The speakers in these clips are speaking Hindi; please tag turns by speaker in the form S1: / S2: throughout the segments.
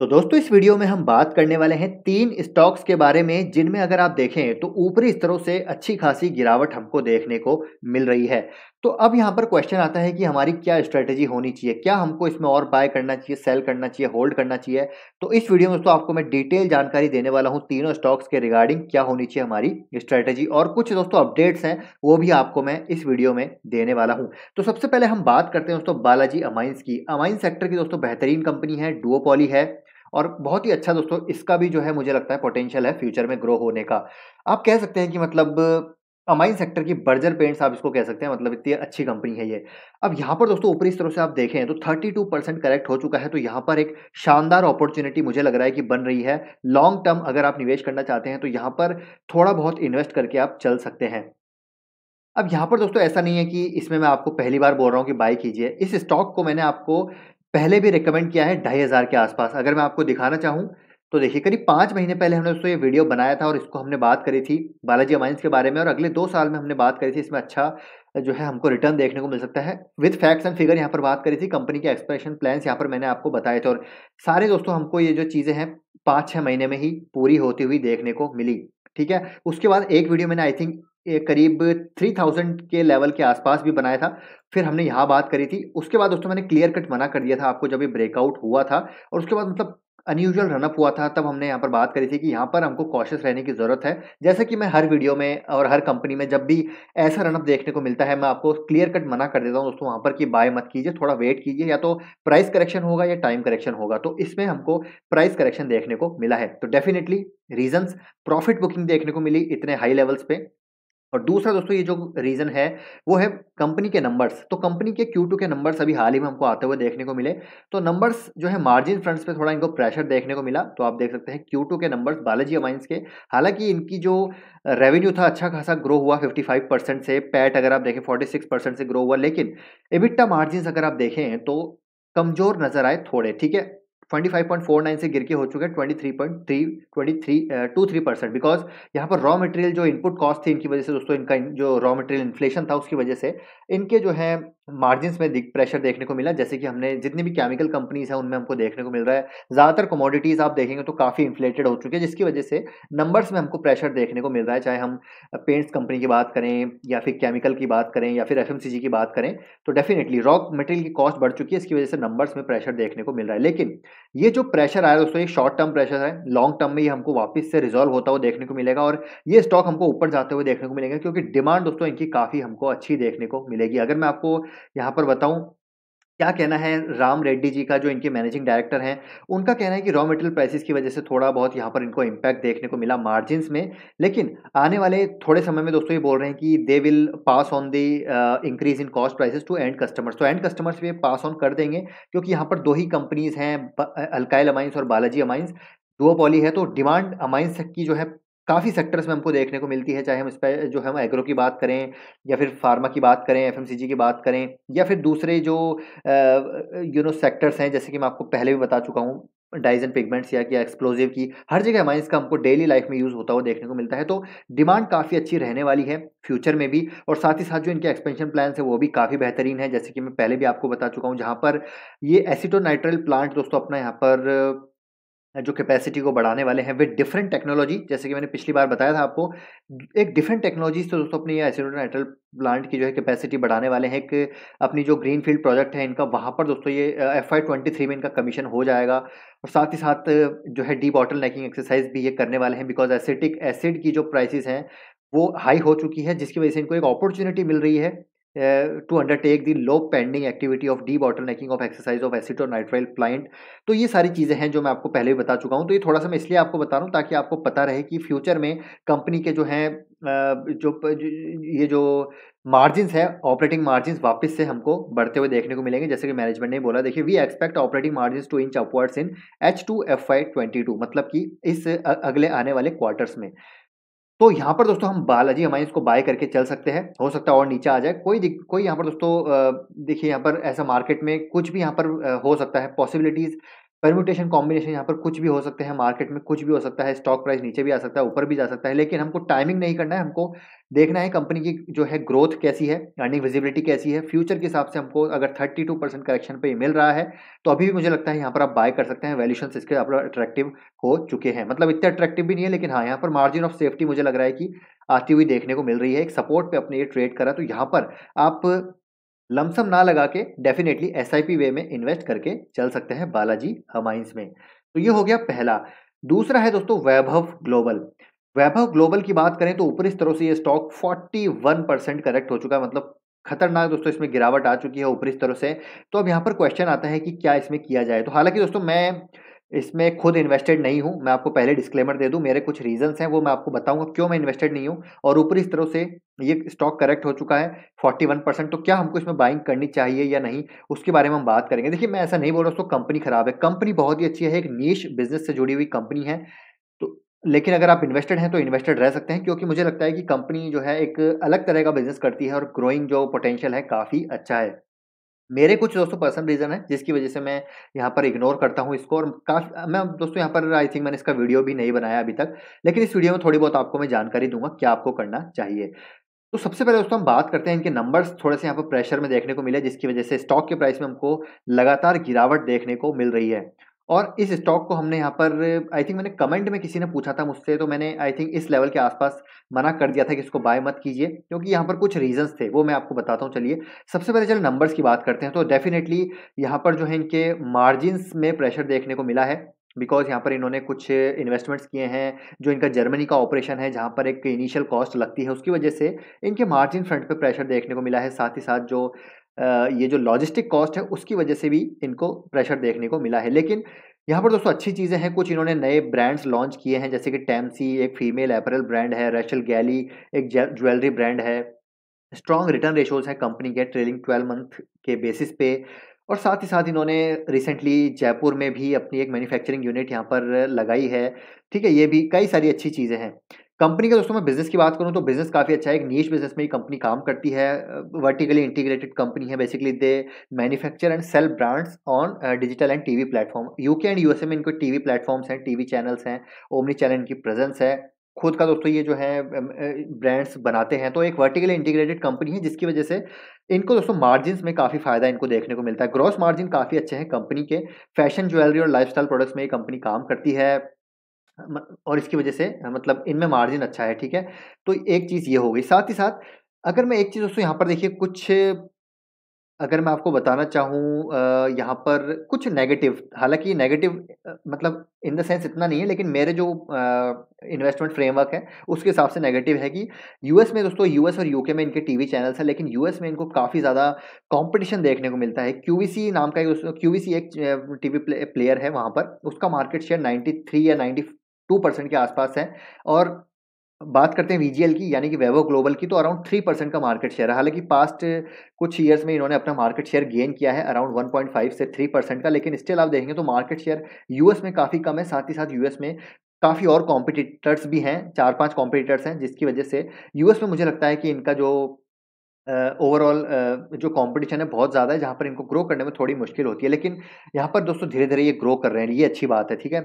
S1: तो दोस्तों इस वीडियो में हम बात करने वाले हैं तीन स्टॉक्स के बारे में जिनमें अगर आप देखें तो ऊपरी स्तरों से अच्छी खासी गिरावट हमको देखने को मिल रही है तो अब यहाँ पर क्वेश्चन आता है कि हमारी क्या स्ट्रेटेजी होनी चाहिए क्या हमको इसमें और बाय करना चाहिए सेल करना चाहिए होल्ड करना चाहिए तो इस वीडियो में दोस्तों आपको मैं डिटेल जानकारी देने वाला हूँ तीनों स्टॉक्स के रिगार्डिंग क्या होनी चाहिए हमारी स्ट्रेटेजी और कुछ दोस्तों अपडेट्स हैं वो भी आपको मैं इस वीडियो में देने वाला हूँ तो सबसे पहले हम बात करते हैं दोस्तों बालाजी अमाइंस की अमाइंस सेक्टर की दोस्तों बेहतरीन कंपनी है डुओपॉली है और बहुत ही अच्छा दोस्तों इसका भी जो है मुझे लगता है पोटेंशियल है फ्यूचर में ग्रो होने का आप कह सकते हैं कि मतलब अमाइन सेक्टर की बर्जर पेंट्स आप इसको कह सकते हैं मतलब इतनी अच्छी कंपनी है ये अब यहाँ पर दोस्तों ऊपरी स्तरों से आप देखें तो 32 परसेंट करेक्ट हो चुका है तो यहाँ पर एक शानदार अपॉर्चुनिटी मुझे लग रहा है कि बन रही है लॉन्ग टर्म अगर आप निवेश करना चाहते हैं तो यहाँ पर थोड़ा बहुत इन्वेस्ट करके आप चल सकते हैं अब यहाँ पर दोस्तों ऐसा नहीं है कि इसमें मैं आपको पहली बार बोल रहा हूँ कि बाय कीजिए इस स्टॉक को मैंने आपको पहले भी रिकमेंड किया है ढाई हज़ार के आसपास अगर मैं आपको दिखाना चाहूँ तो देखिए करीब पाँच महीने पहले हमने दोस्तों ये वीडियो बनाया था और इसको हमने बात करी थी बालाजी अमाइंस के बारे में और अगले दो साल में हमने बात करी थी इसमें अच्छा जो है हमको रिटर्न देखने को मिल सकता है विद फैक्ट्स एंड फिगर यहाँ पर बात करी थी कंपनी के एक्सप्रेशन प्लान्स यहाँ पर मैंने आपको बताए थे और सारे दोस्तों हमको ये जो चीज़ें हैं पाँच छः महीने में ही पूरी होती हुई देखने को मिली ठीक है उसके बाद एक वीडियो मैंने आई थिंक करीब थ्री थाउजेंड के लेवल के आसपास भी बनाया था फिर हमने यहाँ बात करी थी उसके बाद दोस्तों मैंने क्लियर कट मना कर दिया था आपको जब ये ब्रेकआउट हुआ था और उसके बाद मतलब अनयूजल रनअप हुआ था तब हमने यहाँ पर बात करी थी कि यहाँ पर हमको कॉशियस रहने की ज़रूरत है जैसे कि मैं हर वीडियो में और हर कंपनी में जब भी ऐसा रनअप देखने को मिलता है मैं आपको क्लियर कट मना कर देता हूँ दोस्तों वहाँ पर कि बाय मत कीजिए थोड़ा वेट कीजिए या तो प्राइस करेक्शन होगा या टाइम करेक्शन होगा तो इसमें हमको प्राइस करेक्शन देखने को मिला है तो डेफिनेटली रीजन्स प्रॉफिट बुकिंग देखने को मिली इतने हाई लेवल्स पर और दूसरा दोस्तों ये जो रीज़न है वो है कंपनी के नंबर्स तो कंपनी के Q2 के नंबर्स अभी हाल ही में हमको आते हुए देखने को मिले तो नंबर्स जो है मार्जिन फ्रंट्स पे थोड़ा इनको प्रेशर देखने को मिला तो आप देख सकते हैं Q2 के नंबर्स बालाजी अमाइंस के हालांकि इनकी जो रेवेन्यू था अच्छा खासा ग्रो हुआ फिफ्टी परसेंट से पैट अगर आप देखें फोर्टी परसेंट से ग्रो हुआ लेकिन एबिट्टा मार्जिन अगर आप देखें तो कमज़ोर नज़र आए थोड़े ठीक है twenty five point four nine से गिर के हो चुके हैं twenty three point three twenty three two three percent because यहाँ पर रॉ मटेरियल जो इनपुट कॉस्ट थी इनकी वजह से दोस्तों इनका जो रॉ मटेरियल इन्फ्लेशन था उसकी वजह से इनके जो है मार्जिन में प्रेशर देखने को मिला जैसे कि हमने जितनी भी केमिकल कंपनीज हैं उनमें हमको देखने को मिल रहा है ज़्यादातर कमोडिटीज़ आप देखेंगे तो काफ़ी इन्फ्लेटेड हो चुकी है जिसकी वजह से नंबर्स में हमको प्रेशर देखने को मिल रहा है चाहे हम पेंट्स कंपनी की बात करें या फिर केमिकल की बात करें या फिर एफ की बात करें तो डेफिनेटली रॉक मटेरियल की कॉस्ट बढ़ चुकी है इसकी वजह से नंबर्स में प्रेशर देखने को मिल रहा है लेकिन ये जो प्रेशर आया दोस्तों ये शॉर्ट टर्म प्रेशर है लॉन्ग टर्म में ये हमको वापस से रिजॉल्व होता हुआ देखने को मिलेगा और ये स्टॉक हमको ऊपर जाते हुए देखने को मिलेगा क्योंकि डिमांड दोस्तों इनकी काफ़ी हमको अच्छी देखने को मिलेगी अगर मैं आपको यहाँ पर बताऊँ क्या कहना है राम रेड्डी जी का जो इनके मैनेजिंग डायरेक्टर हैं उनका कहना है कि रॉ मटेरियल प्राइसेस की वजह से थोड़ा बहुत यहाँ पर इनको इम्पैक्ट देखने को मिला मार्जिन में लेकिन आने वाले थोड़े समय में दोस्तों ये बोल रहे हैं कि they will pass on the increase in cost prices to end customers तो एंड कस्टमर्स भी पास ऑन कर देंगे क्योंकि यहाँ पर दो ही कंपनीज हैं अलकाइल अमाइंस और बालाजी अमाइंस दो पॉली है तो डिमांड अमाइंस की जो है काफ़ी सेक्टर्स में हमको देखने को मिलती है चाहे हम इस पर जो हम एग्रो की बात करें या फिर फार्मा की बात करें एफएमसीजी की बात करें या फिर दूसरे जो यू नो सेक्टर्स हैं जैसे कि मैं आपको पहले भी बता चुका हूँ डाइज एंड पिगमेंट्स या क्या एक्सप्लोजिव की हर जगह हमारे इसका हमको डेली लाइफ में यूज़ होता हुआ देखने को मिलता है तो डिमांड काफ़ी अच्छी रहने वाली है फ्यूचर में भी और साथ ही साथ जो इनके एक्सपेंशन प्लान है वो भी काफ़ी बेहतरीन है जैसे कि मैं पहले भी आपको बता चुका हूँ जहाँ पर ये एसिटोनाइट्रल प्लांट दोस्तों अपना यहाँ पर जो कैपेसिटी को बढ़ाने वाले हैं विद डिफरेंट टेक्नोलॉजी जैसे कि मैंने पिछली बार बताया था आपको एक डिफरेंट टेक्नोलॉजी से दोस्तों अपनी एसिडोट नाइट्रल प्लांट की जो है कैपेसिटी बढ़ाने वाले हैं एक अपनी जो ग्रीन फील्ड प्रोजेक्ट है इनका वहाँ पर दोस्तों ये एफ आई ट्वेंटी थ्री में इनका कमीशन हो जाएगा और साथ ही साथ जो है डी बॉटल नेकिंग एक्सरसाइज भी ये करने वाले हैं बिकॉज एसिटिक एसिड की जो प्राइसिस हैं वो हाई हो चुकी है जिसकी वजह से इनको एक अपॉर्चुनिटी मिल रही है to low pending activity of debottlenecking of exercise of acid और नाइट्राइल प्लांट तो ये सारी चीज़ें हैं जो मैं आपको पहले भी बता चुका हूँ तो ये थोड़ा सा मैं इसलिए आपको बता रहा हूँ ताकि आपको पता रहे कि फ्यूचर में कंपनी के जो हैं uh, जो, जो ये जो मार्जिन है ऑपरेटिंग मार्जिन वापस से हमको बढ़ते हुए देखने को मिलेंगे जैसे कि मैनेजमेंट ने बोला देखिए we expect operating margin to inch upwards in H two F Y twenty two मतलब कि इस अगले आने वाले क्वार्टर्स में तो यहाँ पर दोस्तों हम बालाजी हमारे इसको बाय करके चल सकते हैं हो सकता है और नीचे आ जाए कोई कोई यहाँ पर दोस्तों देखिए यहाँ पर ऐसा मार्केट में कुछ भी यहाँ पर हो सकता है पॉसिबिलिटीज परम्यूटेशन कॉम्बिनेशन यहाँ पर कुछ भी हो सकते हैं मार्केट में कुछ भी हो सकता है स्टॉक प्राइस नीचे भी आ सकता है ऊपर भी जा सकता है लेकिन हमको टाइमिंग नहीं करना है हमको देखना है कंपनी की जो है ग्रोथ कैसी है अर्निंग विजिबिलिटी कैसी है फ्यूचर के हिसाब से हमको अगर 32 परसेंट करेक्शन पर मिल रहा है तो अभी भी मुझे लगता है यहाँ पर आप बाय कर सकते हैं वैल्यूशन इसके आप अट्रैक्टिव हो चुके हैं मतलब इतने अट्रैक्टिव भी नहीं है लेकिन हाँ यहाँ पर मार्जिन ऑफ सेफ्टी मुझे लग रहा है कि आती हुई देखने को मिल रही है एक सपोर्ट पर अपने ये ट्रेड करा तो यहाँ पर आप लमसम ना लगा के डेफिनेटली एस वे में इन्वेस्ट करके चल सकते हैं बालाजी हमाइंस में तो ये हो गया पहला दूसरा है दोस्तों वैभव ग्लोबल वैभव ग्लोबल की बात करें तो ऊपरी स्तरों से ये स्टॉक 41 परसेंट करेक्ट हो चुका है मतलब खतरनाक दोस्तों इसमें गिरावट आ चुकी है ऊपरी स्तरों से तो अब यहाँ पर क्वेश्चन आता है कि क्या इसमें किया जाए तो हालांकि दोस्तों मैं इसमें खुद इन्वेस्टेड नहीं हूँ मैं आपको पहले डिस्क्लेमर दे दूँ मेरे कुछ रीजंस हैं वो मैं आपको बताऊँगा क्यों मैं इन्वेस्टेड नहीं हूँ और ऊपर इस तरह से ये स्टॉक करेक्ट हो चुका है 41 परसेंट तो क्या हमको इसमें बाइंग करनी चाहिए या नहीं उसके बारे में हम बात करेंगे देखिए मैं ऐसा नहीं बोल रहा हूँ तो कंपनी खराब है कंपनी बहुत ही अच्छी है एक नीच बिजनेस से जुड़ी हुई कंपनी है तो लेकिन अगर आप इन्वेस्टेड हैं तो इन्वेस्टेड रह सकते हैं क्योंकि मुझे लगता है कि कंपनी जो है एक अलग तरह का बिजनेस करती है और ग्रोइंग जो पोटेंशियल है काफ़ी अच्छा है मेरे कुछ दोस्तों पर्सनल रीज़न है जिसकी वजह से मैं यहाँ पर इग्नोर करता हूँ इसको और काफ़ी मैं दोस्तों यहाँ पर आई थिंक मैंने इसका वीडियो भी नहीं बनाया अभी तक लेकिन इस वीडियो में थोड़ी बहुत आपको मैं जानकारी दूंगा क्या आपको करना चाहिए तो सबसे पहले दोस्तों हम बात करते हैं इनके नंबर्स थोड़े से यहाँ पर प्रेशर में देखने को मिले जिसकी वजह से स्टॉक के प्राइस में हमको लगातार गिरावट देखने को मिल रही है और इस स्टॉक को हमने यहाँ पर आई थिंक मैंने कमेंट में किसी ने पूछा था मुझसे तो मैंने आई थिंक इस लेवल के आसपास मना कर दिया था कि इसको बाय मत कीजिए क्योंकि यहाँ पर कुछ रीजंस थे वो मैं आपको बताता हूँ चलिए सबसे पहले चल नंबर्स की बात करते हैं तो डेफिनेटली यहाँ पर जो है इनके मार्जिनस में प्रेशर देखने को मिला है बिकॉज यहाँ पर इन्होंने कुछ इन्वेस्टमेंट्स किए हैं जो इनका जर्मनी का ऑपरेशन है जहाँ पर एक इनिशियल कॉस्ट लगती है उसकी वजह से इनके मार्जिन फ्रंट पर प्रेशर देखने को मिला है साथ ही साथ जो ये जो लॉजिस्टिक कॉस्ट है उसकी वजह से भी इनको प्रेशर देखने को मिला है लेकिन यहाँ पर दोस्तों अच्छी चीज़ें हैं कुछ इन्होंने नए ब्रांड्स लॉन्च किए हैं जैसे कि टैमसी एक फीमेल अपरल ब्रांड है रेशल गैली एक ज्वेलरी ब्रांड है स्ट्रॉन्ग रिटर्न रेशोज हैं कंपनी के ट्रेलिंग ट्वेल्व मंथ के बेसिस पे और साथ ही साथ इन्होंने रिसेंटली जयपुर में भी अपनी एक मैन्युफैक्चरिंग यूनिट यहाँ पर लगाई है ठीक है ये भी कई सारी अच्छी चीज़ें हैं कंपनी का दोस्तों मैं बिजनेस की बात करूं तो बिजनेस काफ़ी अच्छा है एक नीच बिजनेस में ही कंपनी काम करती है वर्टिकली इंटीग्रेटेड कंपनी है basically they manufacture and sell brands on digital and TV platform UK and USA में इनको टीवी प्लेटफॉर्म्स हैं टीवी चैनल्स हैं ओमनी चैनल इनकी प्रेजेंस है खुद का दोस्तों ये जो है ब्रांड्स बनाते हैं तो एक वर्टिकली इंटीग्रेटेड कंपनी है जिसकी वजह से इनको दोस्तों मार्जिन में काफ़ी फ़ायदा इनको देखने को मिलता है ग्रॉस मार्जिन काफ़ी अच्छे हैं कंपनी के फैशन ज्वेलरी और लाइफस्टाइल प्रोडक्ट्स में ये कंपनी काम करती है और इसकी वजह से मतलब इनमें मार्जिन अच्छा है ठीक है तो एक चीज़ ये हो गई साथ ही साथ अगर मैं एक चीज़ दोस्तों यहाँ पर देखिए कुछ अगर मैं आपको बताना चाहूँ यहाँ पर कुछ नेगेटिव हालांकि नेगेटिव मतलब इन द सेंस इतना नहीं है लेकिन मेरे जो इन्वेस्टमेंट फ्रेमवर्क है उसके हिसाब से नेगेटिव है कि यूएस में दोस्तों यूएस और यूके में इनके टीवी चैनल्स हैं लेकिन यूएस में इनको काफ़ी ज़्यादा कंपटीशन देखने को मिलता है क्यू नाम का क्यूवीसी एक टीवी प्लेयर है वहाँ पर उसका मार्केट शेयर नाइन्टी या नाइन्टी टू परसेंट के आसपास है और बात करते हैं वीजीएल की यानी कि वैभव ग्लोबल की तो अराउंड थ्री परसेंट का मार्केट शेयर है हालांकि पास्ट कुछ ईयर्स में इन्होंने अपना मार्केट शेयर गेन किया है अराउंड वन पॉइंट फाइव से थ्री परसेंट का लेकिन स्टिल आप देखेंगे तो मार्केट शेयर यूएस में काफ़ी कम है साथ ही साथ यूएस में काफ़ी और कॉम्पिटिटर्स भी हैं चार पांच कॉम्पिटिटर्स हैं जिसकी वजह से यूएस में मुझे लगता है कि इनका जो ओवरऑल uh, uh, जो कंपटीशन है बहुत ज़्यादा है जहाँ पर इनको ग्रो करने में थोड़ी मुश्किल होती है लेकिन यहाँ पर दोस्तों धीरे धीरे ये ग्रो कर रहे हैं ये अच्छी बात है ठीक है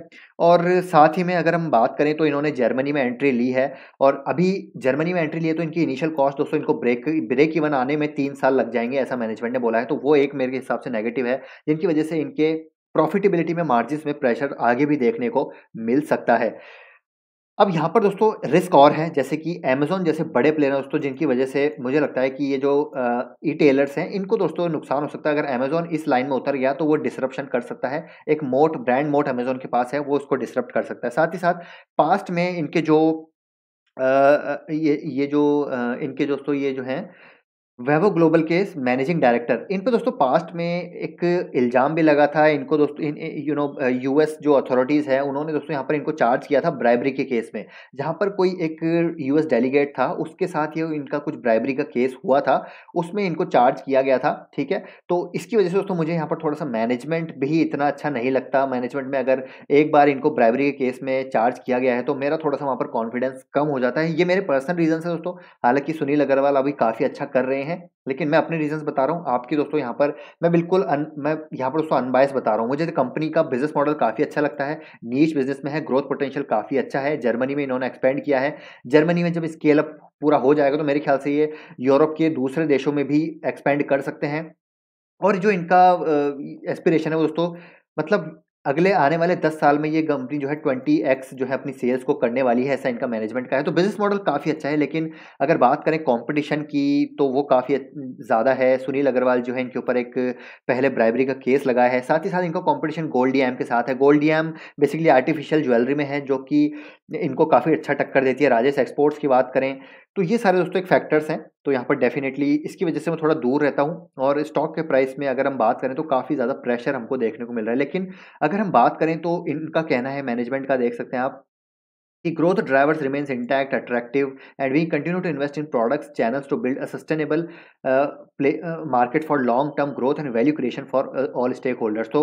S1: और साथ ही में अगर हम बात करें तो इन्होंने जर्मनी में एंट्री ली है और अभी जर्मनी में एंट्री ली है तो इनकी इनिशियल कॉस्ट दोस्तों इनको ब्रेक ब्रेक इवन आने में तीन साल लग जाएंगे ऐसा मैनेजमेंट ने बोला है तो वो एक मेरे हिसाब से नेगेटिव है जिनकी वजह से इनके प्रॉफिटेबिलिटी में मार्जिन में प्रेशर आगे भी देखने को मिल सकता है अब यहाँ पर दोस्तों रिस्क और है जैसे कि अमेजोन जैसे बड़े प्लेयर हैं दोस्तों जिनकी वजह से मुझे लगता है कि ये जो ई टेलर्स हैं इनको दोस्तों नुकसान हो सकता है अगर अमेजोन इस लाइन में उतर गया तो वो डिसरप्शन कर सकता है एक मोट ब्रांड मोट अमेजोन के पास है वो उसको डिसरप्ट कर सकता है साथ ही साथ पास्ट में इनके जो आ, ये ये जो आ, इनके दोस्तों ये जो हैं वैभव ग्लोबल केस मैनेजिंग डायरेक्टर इन पर दोस्तों पास्ट में एक इल्ज़ाम भी लगा था इनको दोस्तों इन यू नो यूएस जो अथॉरिटीज़ हैं उन्होंने दोस्तों यहाँ पर इनको चार्ज किया था ब्राइबरी के केस में जहाँ पर कोई एक यूएस डेलीगेट था उसके साथ ये इनका कुछ ब्राइबरी का केस हुआ था उसमें इनको चार्ज किया गया था ठीक है तो इसकी वजह से दोस्तों मुझे यहाँ पर थोड़ा सा मैनेजमेंट भी इतना अच्छा नहीं लगता मैनेजमेंट में अगर एक बार इनको ब्राइबरी के केस में चार्ज किया गया है तो मेरा थोड़ा सा वहाँ पर कॉन्फिडेंस कम हो जाता है ये मेरे पर्सनल रीज़न है दोस्तों हालांकि सुनील अग्रवाल अभी काफ़ी अच्छा कर रहे हैं रहे हैं लेकिन मैं अपने रीजंस बता रहा हूँ आपकी दोस्तों यहाँ पर मैं बिल्कुल अन, मैं यहाँ पर दोस्तों अनबायस बता रहा हूँ मुझे तो कंपनी का बिजनेस मॉडल काफ़ी अच्छा लगता है नीच बिजनेस में है ग्रोथ पोटेंशियल काफ़ी अच्छा है जर्मनी में इन्होंने एक्सपेंड किया है जर्मनी में जब स्केल अप पूरा हो जाएगा तो मेरे ख्याल से ये यूरोप के दूसरे देशों में भी एक्सपेंड कर सकते हैं और जो इनका एस्पिरेशन है वो दोस्तों मतलब अगले आने वाले दस साल में ये कंपनी जो है ट्वेंटी एक्स जो है अपनी सेल्स को करने वाली है ऐसा इनका मैनेजमेंट का है तो बिजनेस मॉडल काफ़ी अच्छा है लेकिन अगर बात करें कंपटीशन की तो वो काफ़ी ज़्यादा है सुनील अग्रवाल जो है इनके ऊपर एक पहले ब्राइबरी का केस लगा है साथ ही साथ इनका कॉम्पिटिशन गोल्ड डी के साथ है गोल्ड डी बेसिकली आर्टिफिशियल ज्वेलरी में है जो कि इनको काफ़ी अच्छा टक्कर देती है राजेश एक्सपोर्ट्स की बात करें तो ये सारे दोस्तों एक फैक्टर्स हैं तो यहाँ पर डेफिनेटली इसकी वजह से मैं थोड़ा दूर रहता हूँ और स्टॉक के प्राइस में अगर हम बात करें तो काफ़ी ज़्यादा प्रेशर हमको देखने को मिल रहा है लेकिन अगर हम बात करें तो इनका कहना है मैनेजमेंट का देख सकते हैं आप The growth drivers remains intact, attractive, and we continue to invest in products, channels to build a sustainable uh, play, uh, market for long-term growth and value creation for uh, all stakeholders. So,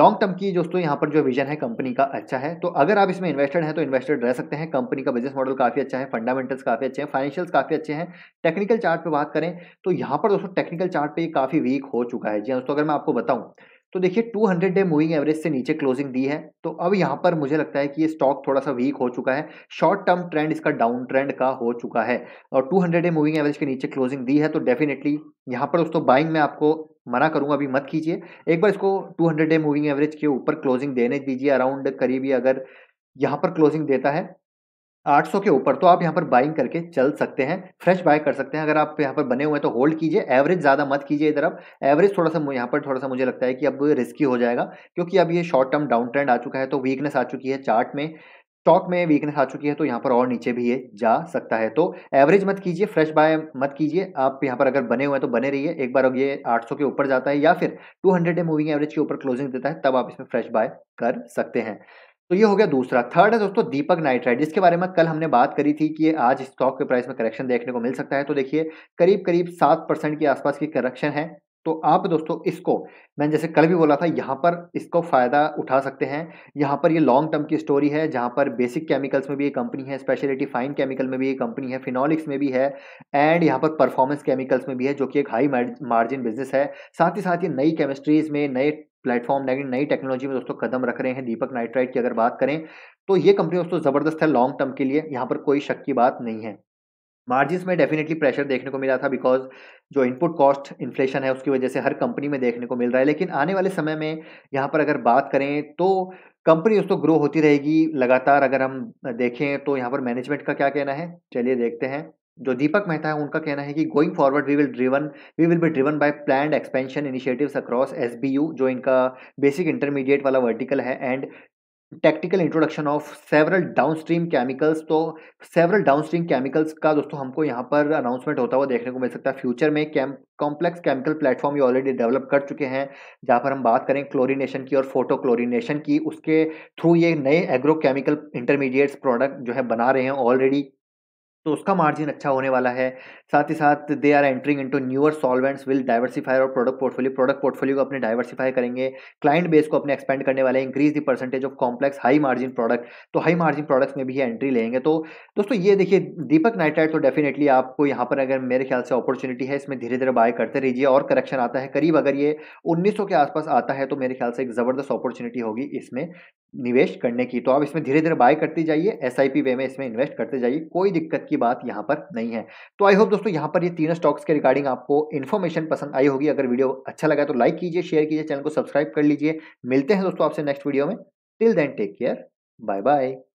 S1: long-term की जो तो यहाँ पर जो vision है company का अच्छा है तो अगर आप इसमें invested हैं तो invested रह सकते हैं Company का business model काफ़ी अच्छा है fundamentals काफ़ी अच्छे हैं financials काफ़ी अच्छे हैं Technical chart पे बात करें तो यहाँ पर दोस्तों technical chart पे ये काफ़ी weak हो चुका है जी दोस्तों अगर मैं आपको बताऊँ तो देखिए 200 डे मूविंग एवरेज से नीचे क्लोजिंग दी है तो अब यहाँ पर मुझे लगता है कि ये स्टॉक थोड़ा सा वीक हो चुका है शॉर्ट टर्म ट्रेंड इसका डाउन ट्रेंड का हो चुका है और 200 डे मूविंग एवरेज के नीचे क्लोजिंग दी है तो डेफिनेटली यहाँ पर दोस्तों बाइंग में आपको मना करूँगा अभी मत कीजिए एक बार इसको टू डे मूविंग एवरेज के ऊपर क्लोजिंग देने दीजिए अराउंड करीबी अगर यहाँ पर क्लोजिंग देता है 800 के ऊपर तो आप यहाँ पर बाइंग करके चल सकते हैं फ्रेश बाय कर सकते हैं अगर आप यहाँ पर बने हुए हैं तो होल्ड कीजिए एवरेज ज़्यादा मत कीजिए इधर अब एवरेज थोड़ा सा यहाँ पर थोड़ा सा मुझे लगता है कि अब रिस्की हो जाएगा क्योंकि अब ये शॉर्ट टर्म डाउन ट्रेंड आ चुका है तो वीकनेस आ चुकी है चार्ट में स्टॉक में वीकनेस आ चुकी है तो यहाँ पर और नीचे भी ये जा सकता है तो एवरेज मत कीजिए फ्रेश बाय मत कीजिए आप यहाँ पर अगर बने हुए हैं तो बने रहिए एक बार अब ये 800 के ऊपर जाता है या फिर 200 हंड्रेड मूविंग एवरेज के ऊपर क्लोजिंग देता है तब आप इसमें फ्रेश बाय कर सकते हैं तो ये हो गया दूसरा थर्ड है दोस्तों दीपक नाइट्राइड जिसके बारे में कल हमने बात करी थी कि आज स्टॉक के प्राइस में करेक्शन देखने को मिल सकता है तो देखिए करीब करीब सात परसेंट के आसपास की करेक्शन है तो आप दोस्तों इसको मैंने जैसे कल भी बोला था यहाँ पर इसको फ़ायदा उठा सकते हैं यहाँ पर ये लॉन्ग टर्म की स्टोरी है जहाँ पर बेसिक केमिकल्स में भी ये कंपनी है स्पेशलिटी फाइन केमिकल में भी ये कंपनी है फिनॉलिक्स में भी है एंड यहाँ पर परफॉर्मेंस केमिकल्स में भी है जो कि एक हाई मार्जिन बिजनेस है साथ ही साथ ये नई केमिस्ट्रीज में नए प्लेटफॉर्म नई नई टेक्नोलॉजी में दोस्तों कदम रख रहे हैं दीपक नाइट्राइट की अगर बात करें तो ये कंपनी दोस्तों ज़बरदस्त है लॉन्ग टर्म के लिए यहाँ पर कोई शक की बात नहीं है मार्जिन में डेफिनेटली प्रेशर देखने को मिला था बिकॉज जो इनपुट कॉस्ट इन्फ्लेशन है उसकी वजह से हर कंपनी में देखने को मिल रहा है लेकिन आने वाले समय में यहाँ पर अगर बात करें तो कंपनी उसको ग्रो होती रहेगी लगातार अगर हम देखें तो यहाँ पर मैनेजमेंट का क्या कहना है चलिए देखते हैं जो दीपक मेहता है उनका कहना है कि going forward we will driven we will be driven by plan expansion initiatives across एस जो इनका बेसिक इंटरमीडिएट वाला वर्टिकल है and tactical introduction of several downstream chemicals तो सेवरल डाउनस्ट्रीम केमिकल्स का दोस्तों हमको यहाँ पर अनाउंसमेंट होता हुआ देखने को मिल सकता है फ्यूचर में कैम कॉम्प्लेक्स केमिकल प्लेटफॉर्म ये ऑलरेडी डेवलप कर चुके हैं जहाँ पर हम बात करें क्लोरीनेशन की और फोटो क्लोरीनेशन की उसके थ्रू ये नए एग्रो केमिकल इंटरमीडिएट्स प्रोडक्ट जो है बना रहे हैं ऑलरेडी तो उसका मार्जिन अच्छा होने वाला है साथ ही साथ they are entering into newer solvents will diversify और प्रोडक्ट पोर्टफोलियो प्रोडक्ट पोर्टफोलियो को अपने डाइवर्सिफाई करेंगे क्लाइंट बेस को अपने एक्सपेंड करने वाले increase the percentage of complex high margin product तो हाई मार्जिन प्रोडक्ट्स में भी एंट्री लेंगे तो दोस्तों ये देखिए दीपक नाइट्राइड तो डेफिनेटली आपको यहाँ पर अगर मेरे ख्याल से अपॉर्चुनिटी है इसमें धीरे धीरे बाय करते रहिए और करेक्शन आता है करीब अगर ये उन्नीस के आसपास आता है तो मेरे ख्याल से एक ज़बरदस्त अपॉर्चुनिटी होगी इसमें निवेश करने की तो आप इसमें धीरे धीरे बाय करते जाइए एस वे में इसमें इन्वेस्ट करते जाइए कोई दिक्कत की बात यहाँ पर नहीं है तो आई होप दोस्तों यहाँ पर ये तीनों स्टॉक्स के रिगार्डिंग आपको इन्फॉर्मेशन पसंद आई होगी अगर वीडियो अच्छा लगा तो लाइक कीजिए शेयर कीजिए चैनल को सब्सक्राइब कर लीजिए मिलते हैं दोस्तों आपसे नेक्स्ट वीडियो में till then take care bye bye